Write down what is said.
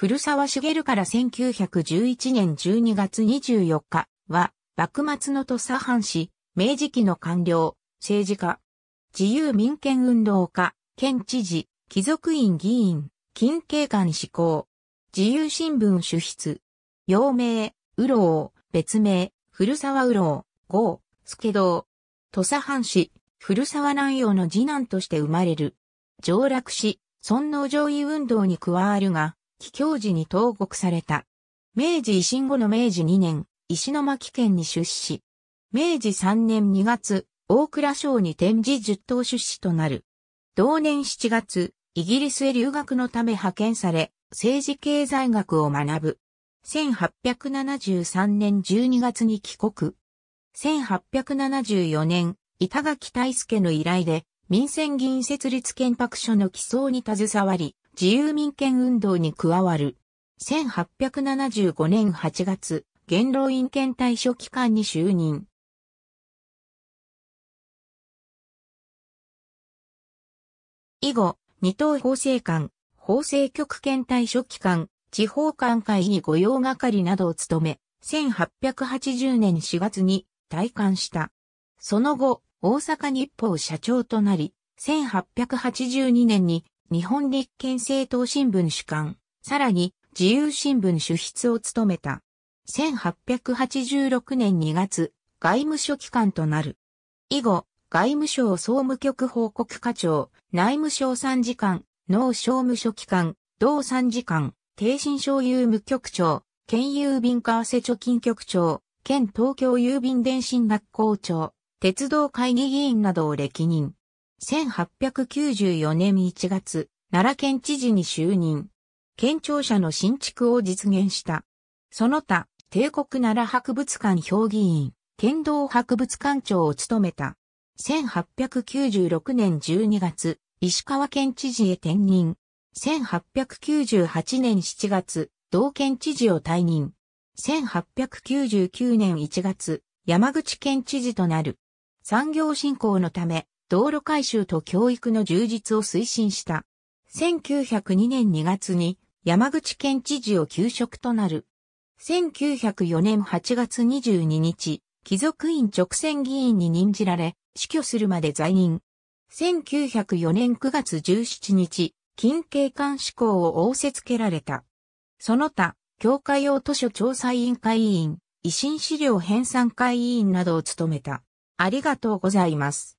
古沢茂から1911年12月24日は、幕末の土佐藩士、明治期の官僚、政治家、自由民権運動家、県知事、貴族院議員、近景官志向、自由新聞主筆、陽明、うろう、別名、古沢うろう、助道、土佐藩士、古沢南洋の次男として生まれる。上洛し、尊皇上位運動に加わるが、帰郷時に投獄された。明治維新後の明治2年、石巻県に出資。明治3年2月、大倉省に展示十等出資となる。同年7月、イギリスへ留学のため派遣され、政治経済学を学ぶ。1873年12月に帰国。1874年、板垣大助の依頼で、民選議員設立憲白書の起草に携わり、自由民権運動に加わる。1875年8月、元老院権対処機関に就任。以後、二等法制官、法制局検対処機関、地方官会議御用係などを務め、1880年4月に退官した。その後、大阪日報社長となり、1882年に日本立憲政党新聞主幹、さらに自由新聞主筆を務めた。1886年2月、外務所機関となる。以後、外務省総務局報告課長、内務省参事官、農商務所機関、同参事官、定身省郵務局長、県郵便為替貯金局長、県東京郵便電信学校長、鉄道会議議員などを歴任。1894年1月、奈良県知事に就任。県庁舎の新築を実現した。その他、帝国奈良博物館評議員、県道博物館長を務めた。1896年12月、石川県知事へ転任。1898年7月、同県知事を退任。1899年1月、山口県知事となる。産業振興のため、道路改修と教育の充実を推進した。1902年2月に山口県知事を休職となる。1904年8月22日、貴族院直選議員に任じられ、死去するまで在任。1904年9月17日、近景観志向を仰せつけられた。その他、教会用図書調査委員会委員、維新資料編纂会委員などを務めた。ありがとうございます。